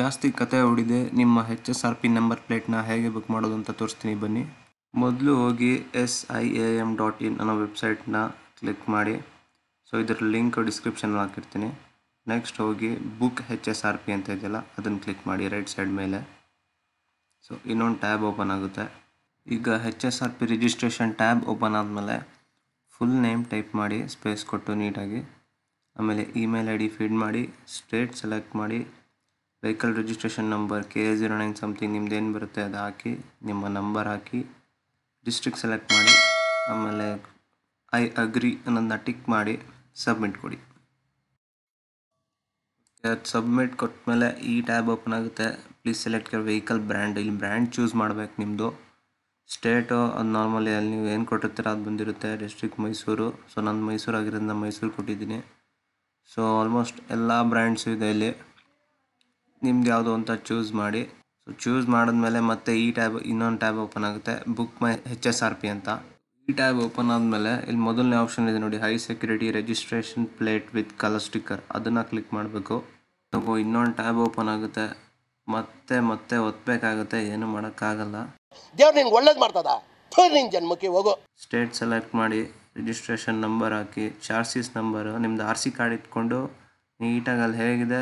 ಜಾಸ್ತಿ ಕತೆ ಹೊಡಿದೆ ನಿಮ್ಮ H S R P number ಪ್ಲೇಟ್ನ ಹೇಗೆ ಬುಕ್ ಮಾಡೋದು ಅಂತ ತೋರಿಸ್ತೀನಿ ಬನ್ನಿ ಮೊದಲು ಹೋಗಿ S I A M dot in ಅನ್ನೋ ವೆಬ್ಸೈಟ್ನ ಕ್ಲಿಕ್ ಮಾಡಿ ಸೊ ಇದರ ಲಿಂಕ್ ಡಿಸ್ಕ್ರಿಪ್ಷನಲ್ಲಿ ಹಾಕಿರ್ತೀನಿ ನೆಕ್ಸ್ಟ್ ಹೋಗಿ book H S R P ಅಂತ ಇದೆಯಲ್ಲ ಅದನ್ನು ಕ್ಲಿಕ್ ಮಾಡಿ ರೈಟ್ ಸೈಡ್ ಮೇಲೆ ಸೊ ಇನ್ನೊಂದು ಟ್ಯಾಬ್ ಓಪನ್ ಆಗುತ್ತೆ ಈಗ H S R P registration tab open ಆದಮೇಲೆ ಫುಲ್ ನೇಮ್ ಟೈಪ್ ಮಾಡಿ ಸ್ಪೇಸ್ ಕೊಟ್ಟು ನೀಟಾಗಿ ಆಮೇಲೆ ಇಮೇಲ್ ಐ ಡಿ ಫೀಡ್ ಮಾಡಿ ಸ್ಟೇಟ್ ಸೆಲೆಕ್ಟ್ ಮಾಡಿ vehicle registration number K A zero nine something ನಿಮ್ದು ಏನು ಬರುತ್ತೆ ಅದು ಹಾಕಿ ನಿಮ್ಮ ನಂಬರ್ ಹಾಕಿ ಡಿಸ್ಟ್ರಿಕ್ಟ್ ಸೆಲೆಕ್ಟ್ ಮಾಡಿ ಆಮೇಲೆ ಐ ಅಗ್ರಿ ಅನ್ನೋದನ್ನ ಟಿಕ್ ಮಾಡಿ ಸಬ್ಮಿಟ್ ಕೊಡಿ ಅದು ಸಬ್ಮಿಟ್ ಕೊಟ್ಟ ಮೇಲೆ ಈ ಟ್ಯಾಬ್ ಓಪನ್ ಆಗುತ್ತೆ please select your vehicle brand ಇಲ್ಲಿ ಬ್ರ್ಯಾಂಡ್ ಚೂಸ್ ಮಾಡಬೇಕು ನಿಮ್ಮದು ಸ್ಟೇಟು ಅದು ನಾರ್ಮಲಿ ಅಲ್ಲಿ ನೀವು ಏನು ಕೊಟ್ಟಿರ್ತೀರ ಅದು ಬಂದಿರುತ್ತೆ ಡಿಸ್ಟ್ರಿಕ್ಟ್ ಮೈಸೂರು ಸೊ ನಾನು ಮೈಸೂರು ಆಗಿರೋದ್ರಿಂದ ಮೈಸೂರು ಕೊಟ್ಟಿದ್ದೀನಿ ಸೊ ಆಲ್ಮೋಸ್ಟ್ ಎಲ್ಲ ಬ್ರ್ಯಾಂಡ್ಸು ಇದೆ ಇಲ್ಲಿ ನಿಮ್ದು ಯಾವುದು ಅಂತ ಚೂಸ್ ಮಾಡಿ ಸೊ ಚೂಸ್ ಮಾಡಿದ್ಮೇಲೆ ಮತ್ತೆ ಈ ಟ್ಯಾಬ್ ಇನ್ನೊಂದು ಟ್ಯಾಬ್ ಓಪನ್ ಆಗುತ್ತೆ book my H S R P ಅಂತ ಈ ಟ್ಯಾಬ್ ಓಪನ್ ಆದಮೇಲೆ ಇಲ್ಲಿ ಮೊದಲನೇ ಆಪ್ಷನ್ ಇದೆ ನೋಡಿ high security registration plate with colour sticker ಅದನ್ನು ಕ್ಲಿಕ್ ಮಾಡಬೇಕು ಸೊ ಇನ್ನೊಂದು ಟ್ಯಾಬ್ ಓಪನ್ ಆಗುತ್ತೆ ಮತ್ತೆ ಮತ್ತೆ ಒತ್ತಬೇಕಾಗುತ್ತೆ ಏನು ಮಾಡೋಕ್ಕಾಗಲ್ಲ ಒಳ್ಳೇದು ಮಾಡ್ತದ ಜನ್ಮಕ್ಕೆ ಹೋಗೋ ಸ್ಟೇಟ್ ಸೆಲೆಕ್ಟ್ ಮಾಡಿ ರಿಜಿಸ್ಟ್ರೇಷನ್ ನಂಬರ್ ಹಾಕಿ ಚಾರ್ಸಿಸ್ ನಂಬರು ನಿಮ್ದು ಆರ್ ಸಿ ಕಾರ್ಡ್ ಇಟ್ಕೊಂಡು ನೀಟಾಗಿ ಅಲ್ಲಿ ಹೇಗಿದೆ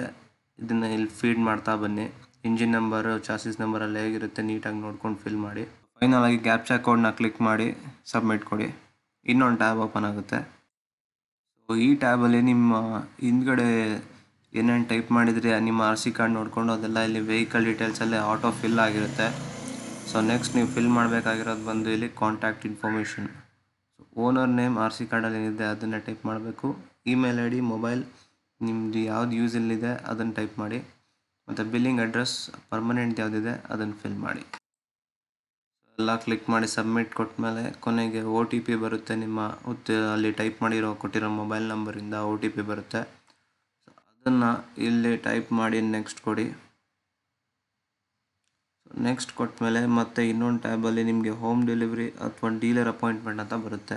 ಇದನ್ನು ಇಲ್ಲಿ ಫೀಡ್ ಮಾಡ್ತಾ ಬನ್ನಿ ಇಂಜಿನ್ ನಂಬರು ಚಾಸಿಸ್ ಎಲ್ಲ ಹೇಗಿರುತ್ತೆ ನೀಟಾಗಿ ನೋಡ್ಕೊಂಡು ಫಿಲ್ ಮಾಡಿ ಫೈನಲ್ ಆಗಿ ಗ್ಯಾಪ್ ಕೋಡ್ನ ಕ್ಲಿಕ್ ಮಾಡಿ ಸಬ್ಮಿಟ್ ಕೊಡಿ ಇನ್ನೊಂದು ಟ್ಯಾಬ್ ಓಪನ್ ಆಗುತ್ತೆ ಸೊ ಈ ಟ್ಯಾಬಲ್ಲಿ ನಿಮ್ಮ ಹಿಂದ್ಗಡೆ ಏನೇನು ಟೈಪ್ ಮಾಡಿದರೆ ನಿಮ್ಮ ಆರ್ ಸಿ ಕಾರ್ಡ್ ನೋಡಿಕೊಂಡು ಅದೆಲ್ಲ ಇಲ್ಲಿ ವೆಹಿಕಲ್ ಡೀಟೇಲ್ಸಲ್ಲೇ ಆಟೋ ಫಿಲ್ ಆಗಿರುತ್ತೆ ಸೊ ನೆಕ್ಸ್ಟ್ ನೀವು ಫಿಲ್ ಮಾಡಬೇಕಾಗಿರೋದು ಬಂದು ಇಲ್ಲಿ contact information owner name R C ಕಾರ್ಡಲ್ಲಿ ಏನಿದೆ ಅದನ್ನು ಟೈಪ್ ಮಾಡಬೇಕು ಇಮೇಲ್ ಐ ಡಿ ಮೊಬೈಲ್ ನಿಮ್ಮದು ಯಾವ್ದು ಇಲ್ಲಿದೆ ಅದನ್ನು ಟೈಪ್ ಮಾಡಿ ಮತ್ತು ಬಿಲ್ಲಿಂಗ್ ಅಡ್ರೆಸ್ ಪರ್ಮನೆಂಟ್ ಯಾವುದಿದೆ ಅದನ್ನು ಫಿಲ್ ಮಾಡಿ ಎಲ್ಲ ಕ್ಲಿಕ್ ಮಾಡಿ ಸಬ್ಮಿಟ್ ಕೊಟ್ಟ ಮೇಲೆ ಕೊನೆಗೆ ಒ ಟಿ ಪಿ ಬರುತ್ತೆ ನಿಮ್ಮ ಅಲ್ಲಿ ಟೈಪ್ ಮಾಡಿರೋ ಕೊಟ್ಟಿರೋ ಮೊಬೈಲ್ ನಂಬರಿಂದ ಒ ಟಿ ಪಿ ಬರುತ್ತೆ ಅದನ್ನು ಇಲ್ಲಿ ಟೈಪ್ ಮಾಡಿ ನೆಕ್ಸ್ಟ್ ಕೊಡಿ ನೆಕ್ಸ್ಟ್ ಕೊಟ್ಟ ಮೇಲೆ ಮತ್ತೆ ಇನ್ನೊಂದು ಟ್ಯಾಬಲ್ಲಿ ನಿಮಗೆ ಹೋಮ್ ಡೆಲಿವರಿ ಅಥವಾ ಡೀಲರ್ ಅಪಾಯಿಂಟ್ಮೆಂಟ್ ಅಂತ ಬರುತ್ತೆ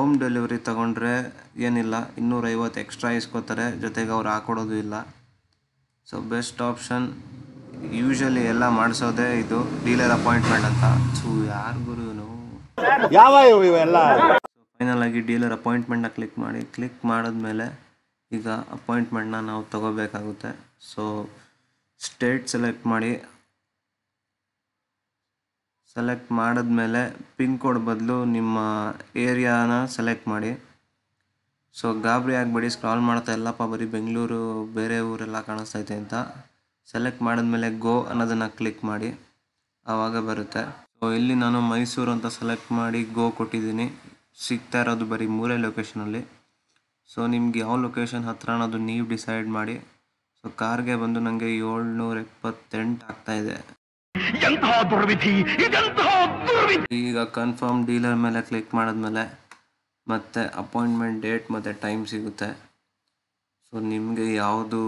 ಹೋಮ್ ಡೆಲಿವರಿ ತೊಗೊಂಡ್ರೆ ಏನಿಲ್ಲ ಇನ್ನೂರೈವತ್ತು ಎಕ್ಸ್ಟ್ರಾ ಇಸ್ಕೋತಾರೆ ಜೊತೆಗೆ ಅವ್ರು ಹಾಕೊಡೋದು ಇಲ್ಲ ಸೊ ಬೆಸ್ಟ್ ಆಪ್ಷನ್ ಯೂಶಲಿ ಎಲ್ಲ ಮಾಡಿಸೋದೇ ಇದು ಡೀಲರ್ ಅಪಾಯಿಂಟ್ಮೆಂಟ್ ಅಂತ ಸೊ ಯಾರು ಗುರು ಯಾವ ಇವೆಲ್ಲ ಫೈನಲ್ ಆಗಿ ಡೀಲರ್ ಅಪಾಯಿಂಟ್ಮೆಂಟ್ನ ಕ್ಲಿಕ್ ಮಾಡಿ ಕ್ಲಿಕ್ ಮಾಡಿದ್ಮೇಲೆ ಈಗ ಅಪಾಯಿಂಟ್ಮೆಂಟ್ನ ನಾವು ತಗೋಬೇಕಾಗುತ್ತೆ ಸೊ ಸ್ಟೇಟ್ ಸೆಲೆಕ್ಟ್ ಮಾಡಿ ಸೆಲೆಕ್ಟ್ ಮಾಡಿದ್ಮೇಲೆ ಪಿನ್ ಕೋಡ್ ಬದಲು ನಿಮ್ಮ ಏರಿಯಾನ ಸೆಲೆಕ್ಟ್ ಮಾಡಿ ಸೊ ಗಾಬರಿ ಆಗಬೇಡಿ ಸ್ಕ್ರಾಲ್ ಮಾಡ್ತಾ ಇಲ್ಲಪ್ಪ ಬರೀ ಬೆಂಗಳೂರು ಬೇರೆ ಊರೆಲ್ಲ ಕಾಣಿಸ್ತೈತೆ ಅಂತ ಸೆಲೆಕ್ಟ್ ಮಾಡಿದ್ಮೇಲೆ ಗೋ ಅನ್ನೋದನ್ನು ಕ್ಲಿಕ್ ಮಾಡಿ ಆವಾಗ ಬರುತ್ತೆ ಸೊ ಇಲ್ಲಿ ನಾನು ಮೈಸೂರು ಅಂತ ಸೆಲೆಕ್ಟ್ ಮಾಡಿ ಗೋ ಕೊಟ್ಟಿದ್ದೀನಿ ಸಿಗ್ತಾ ಇರೋದು ಬರೀ ಮೂರೇ ಲೊಕೇಶನಲ್ಲಿ ಸೊ ನಿಮ್ಗೆ ಯಾವ ಲೊಕೇಶನ್ ಹತ್ರ ಅನ್ನೋದು ನೀವು ಡಿಸೈಡ್ ಮಾಡಿ ಸೊ ಕಾರ್ಗೆ ಬಂದು ನನಗೆ ಏಳ್ನೂರ ಎಪ್ಪತ್ತೆಂಟು ಆಗ್ತಾಯಿದೆ ದುರ್ವಿಧಿ ದುರ್ವಿಧಿ ಈಗ ಕನ್ಫರ್ಮ್ ಡೀಲರ್ ಮೇಲೆ ಕ್ಲಿಕ್ ಮಾಡಿದ್ಮೇಲೆ ಮತ್ತೆ ಅಪಾಯಿಂಟ್ಮೆಂಟ್ ಡೇಟ್ ಮತ್ತು ಟೈಮ್ ಸಿಗುತ್ತೆ ಸೊ ನಿಮಗೆ ಯಾವುದು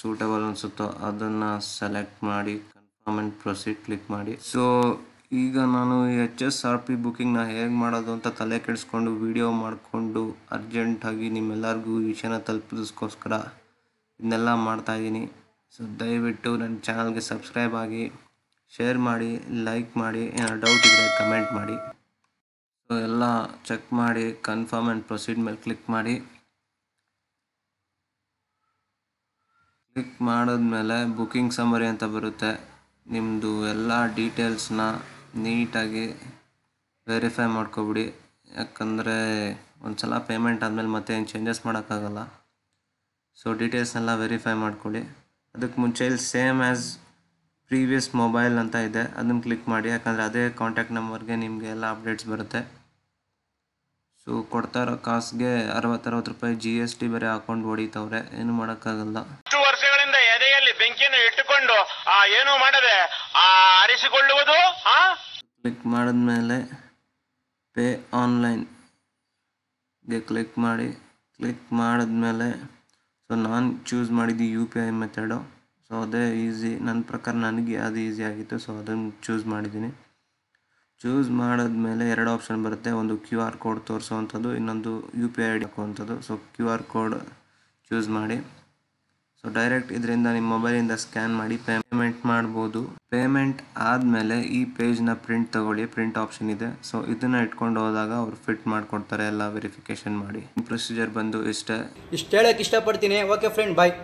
ಸೂಟಬಲ್ ಅನಿಸುತ್ತೋ ಅದನ್ನು ಸೆಲೆಕ್ಟ್ ಮಾಡಿ ಕನ್ಫರ್ಮ್ ಆ್ಯಂಡ್ ಪ್ರೊಸೀಡ್ ಕ್ಲಿಕ್ ಮಾಡಿ ಸೊ ಈಗ ನಾನು ಎಚ್ ಎಸ್ ಆರ್ ಪಿ ಬುಕ್ಕಿಂಗ್ನ ಹೇಗೆ ಮಾಡೋದು ಅಂತ ತಲೆ ಕೆಡಿಸ್ಕೊಂಡು ವಿಡಿಯೋ ಮಾಡಿಕೊಂಡು ಅರ್ಜೆಂಟಾಗಿ ನಿಮ್ಮೆಲ್ಲರಿಗೂ ಈ ವಿಷಯನ ತಲುಪಿಸ್ಕೋಸ್ಕರ ಇದನ್ನೆಲ್ಲ ಮಾಡ್ತಾಯಿದ್ದೀನಿ ಸೊ ದಯವಿಟ್ಟು ನನ್ನ ಚಾನಲ್ಗೆ ಸಬ್ಸ್ಕ್ರೈಬ್ ಆಗಿ ಶೇರ್ ಮಾಡಿ ಲೈಕ್ ಮಾಡಿ ಏನಾದ್ರು ಡೌಟ್ ಇದ್ದರೆ ಕಮೆಂಟ್ ಮಾಡಿ ಸೊ ಎಲ್ಲ ಚೆಕ್ ಮಾಡಿ ಕನ್ಫರ್ಮ್ ಆ್ಯಂಡ್ ಪ್ರೊಸೀಡ್ ಮೇಲೆ ಕ್ಲಿಕ್ ಮಾಡಿ ಕ್ಲಿಕ್ ಮಾಡಿದ್ಮೇಲೆ ಬುಕ್ಕಿಂಗ್ ಸಮರಿ ಅಂತ ಬರುತ್ತೆ ನಿಮ್ಮದು ಎಲ್ಲ ಡೀಟೇಲ್ಸ್ನ ನೀಟಾಗಿ ವೆರಿಫೈ ಮಾಡ್ಕೊಬಿಡಿ ಯಾಕಂದರೆ ಒಂದು ಸಲ ಪೇಮೆಂಟ್ ಆದಮೇಲೆ ಮತ್ತೆ ಏನು ಚೇಂಜಸ್ ಮಾಡೋಕ್ಕಾಗಲ್ಲ ಸೊ ಡೀಟೇಲ್ಸ್ನೆಲ್ಲ ವೆರಿಫೈ ಮಾಡ್ಕೊಳ್ಳಿ ಅದಕ್ಕೆ ಮುಂಚೆ ಇಲ್ಲಿ ಸೇಮ್ ಆ್ಯಸ್ ಪ್ರೀವಿಯಸ್ ಮೊಬೈಲ್ ಅಂತ ಇದೆ ಅದನ್ನು ಕ್ಲಿಕ್ ಮಾಡಿ ಯಾಕಂದರೆ ಅದೇ ಕಾಂಟ್ಯಾಕ್ಟ್ ನಂಬರ್ಗೆ ನಿಮಗೆ ಎಲ್ಲ ಅಪ್ಡೇಟ್ಸ್ ಬರುತ್ತೆ ಸೊ ಕೊಡ್ತಾ ಇರೋ ಕಾಸ್ಗೆ ಅರವತ್ತರವತ್ತು ರೂಪಾಯಿ ಜಿ ಎಸ್ ಟಿ ಬರೀ ಹಾಕೊಂಡು ಹೊಡಿತವ್ರೆ ಏನು ಮಾಡೋಕ್ಕಾಗಲ್ಲ ಇಷ್ಟು ವರ್ಷಗಳಿಂದ ಇಟ್ಟುಕೊಂಡು ಏನು ಮಾಡದೆ ಅರಿಸಿಕೊಳ್ಳುವುದು ಕ್ಲಿಕ್ ಮಾಡಿದ್ಮೇಲೆ ಪೇ ಆನ್ಲೈನ್ಗೆ ಕ್ಲಿಕ್ ಮಾಡಿ ಕ್ಲಿಕ್ ಮಾಡಿದ್ಮೇಲೆ ಸೊ ನಾನು ಚೂಸ್ ಮಾಡಿದ್ದು U P I method so ಅದೇ ಈಸಿ ನನ್ನ ಪ್ರಕಾರ ನನಗೆ ಅದು ಈಸಿ ಆಗಿತ್ತು ಸೊ ಅದನ್ನು ಚೂಸ್ ಮಾಡಿದ್ದೀನಿ ಚೂಸ್ ಮಾಡಿದ್ಮೇಲೆ ಎರಡು ಆಪ್ಷನ್ ಬರುತ್ತೆ ಒಂದು ಕ್ಯೂ ಆರ್ ಕೋಡ್ ತೋರಿಸುವಂಥದ್ದು ಇನ್ನೊಂದು ಯು ಪಿ ಐ ಡಿ ಹಾಕುವಂಥದ್ದು so Q R code choose ಮಾಡಿ ಸೊ ಡೈರೆಕ್ಟ್ ಇದರಿಂದ ನಿಮ್ಮ ಮೊಬೈಲಿಂದ ಸ್ಕ್ಯಾನ್ ಮಾಡಿ ಪೇಮೆಂಟ್ ಮಾಡ್ಬೋದು ಪೇಮೆಂಟ್ ಆದಮೇಲೆ ಈ ಪೇಜ್ನ ಪ್ರಿಂಟ್ ತಗೊಳ್ಳಿ ಪ್ರಿಂಟ್ ಆಪ್ಷನ್ ಇದೆ ಸೊ ಇದನ್ನು ಇಟ್ಕೊಂಡು ಹೋದಾಗ ಅವ್ರು ಫಿಟ್ ಮಾಡ್ಕೊಡ್ತಾರೆ ಎಲ್ಲ ವೆರಿಫಿಕೇಶನ್ ಮಾಡಿ ಪ್ರೊಸೀಜರ್ ಬಂದು ಇಷ್ಟೇ ಇಷ್ಟು ಹೇಳಕ್ಕೆ ಇಷ್ಟಪಡ್ತೀನಿ ಓಕೆ ಫ್ರೆಂಡ್ ಬಾಯ್